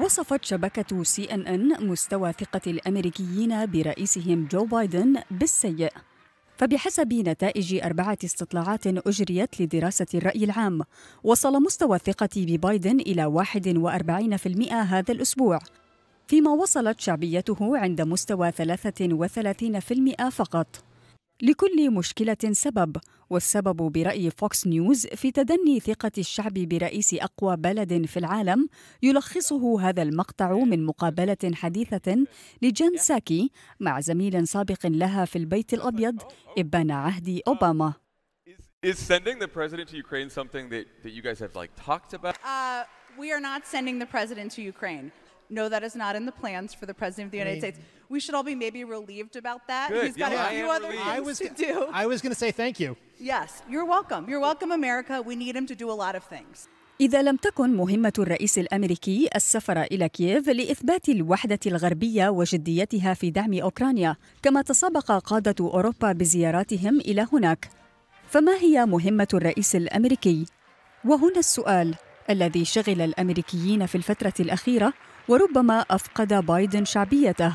وصفت شبكة سي ان ان مستوى ثقة الامريكيين برئيسهم جو بايدن بالسيء. فبحسب نتائج أربعة استطلاعات أجريت لدراسة الرأي العام، وصل مستوى الثقة ببايدن إلى 41% هذا الأسبوع، فيما وصلت شعبيته عند مستوى 33% فقط. لكل مشكلة سبب والسبب برأي فوكس نيوز في تدني ثقة الشعب برئيس أقوى بلد في العالم يلخصه هذا المقطع من مقابلة حديثة لجان ساكي مع زميل سابق لها في البيت الأبيض إبان عهد أوباما Is sending the president to Ukraine something that, that you guys have like talked about? Uh, we are not sending the president to Ukraine. No, that is not in the plans for the President of the United I mean, States. We should all be maybe relieved about that. Good. He's got yeah, a few other relieved. things was, to do. I was going to say thank you. Yes, you're welcome. You're welcome, America. We need him to do a lot of things. إذا لم تكن مهمة الرئيس الأمريكي السفر إلى كييف لإثبات الوحدة الغربية وجديتها في دعم أوكرانيا، كما تسابق قادة أوروبا بزياراتهم إلى هناك، فما هي مهمة الرئيس الأمريكي؟ وهنا السؤال: الذي شغل الامريكيين في الفتره الاخيره وربما افقد بايدن شعبيته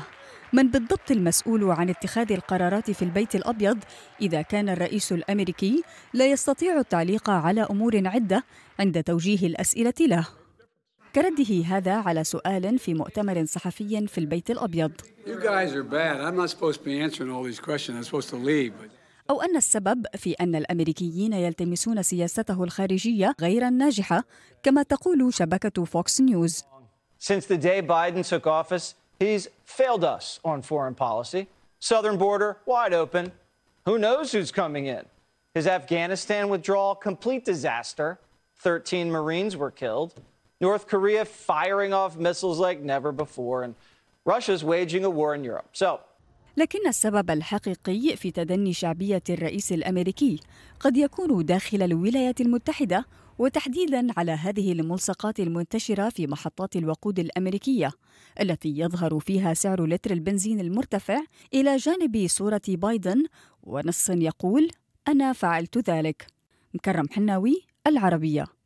من بالضبط المسؤول عن اتخاذ القرارات في البيت الابيض اذا كان الرئيس الامريكي لا يستطيع التعليق على امور عده عند توجيه الاسئله له كرده هذا على سؤال في مؤتمر صحفي في البيت الابيض أو أن السبب في أن الأمريكيين يلتمسون سياسته الخارجية غير الناجحة كما تقول شبكة فوكس نيوز. Since the day Biden took office, he's failed us on foreign policy. Southern border wide open. Who knows who's coming in? His Afghanistan withdrawal complete disaster. 13 Marines were killed. North Korea firing off missiles like never before, and Russia's waging a war in Europe. So لكن السبب الحقيقي في تدني شعبية الرئيس الأمريكي قد يكون داخل الولايات المتحدة وتحديدا على هذه الملصقات المنتشرة في محطات الوقود الأمريكية التي يظهر فيها سعر لتر البنزين المرتفع إلى جانب صورة بايدن ونص يقول أنا فعلت ذلك مكرم حناوي العربية